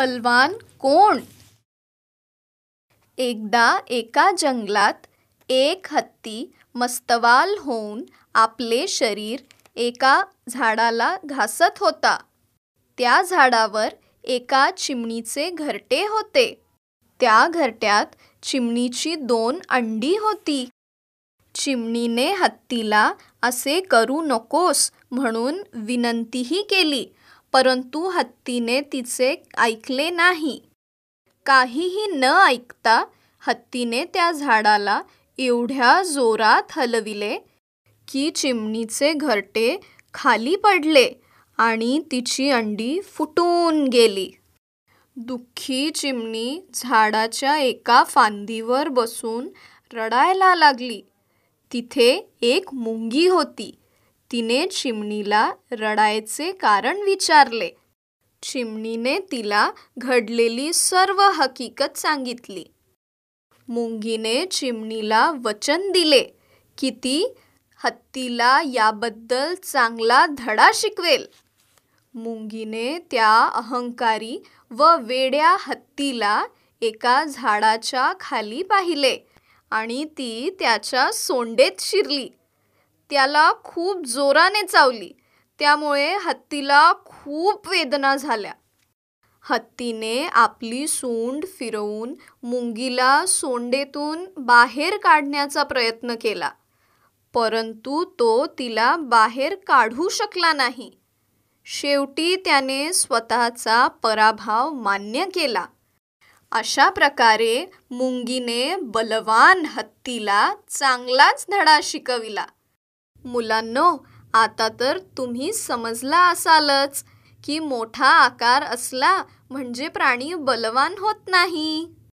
बलवान कोण एकदा एका जंगलात एक हत्ती मस्तवाल होऊन आपले शरीर एका झाडाला घासत होता त्या झाडावर एका चिमणीचे घरटे होते त्या घरट्यात चिमणीची दोन अंडी होती चिमणीने हत्तीला असे करू नकोस म्हणून विनंतीही केली परंतु हत्तीने तिचे ऐकले नाही काहीही न ऐकता हत्तीने त्या झाडाला एवढ्या जोरात हलविले की चिमणीचे घरटे खाली पडले आणि तिची अंडी फुटून गेली दुःखी चिमणी झाडाच्या एका फांदीवर बसून रडायला लागली तिथे एक मुंगी होती तिने चिमणीला रडायचे कारण विचारले चिमणीने तिला घडलेली सर्व हकीकत सांगितली मुंगीने चिमणीला वचन दिले की ती हत्तीला याबद्दल चांगला धडा शिकवेल मुंगीने त्या अहंकारी व वेड्या हत्तीला एका झाडाच्या खाली पाहिले आणि ती त्याच्या सोंडेत शिरली त्याला खूप जोराने चावली त्यामुळे हत्तीला खूप वेदना झाल्या हत्तीने आपली सोंड फिरवून मुंगीला सोंडेतून बाहेर काढण्याचा प्रयत्न केला परंतु तो तिला बाहेर काढू शकला नाही शेवटी त्याने स्वतःचा पराभव मान्य केला अशा प्रकारे मुंगीने बलवान हत्तीला चांगलाच धडा शिकविला मुलांनो आता तर तुम्ही समजला असालच की मोठा आकार असला म्हणजे प्राणी बलवान होत नाही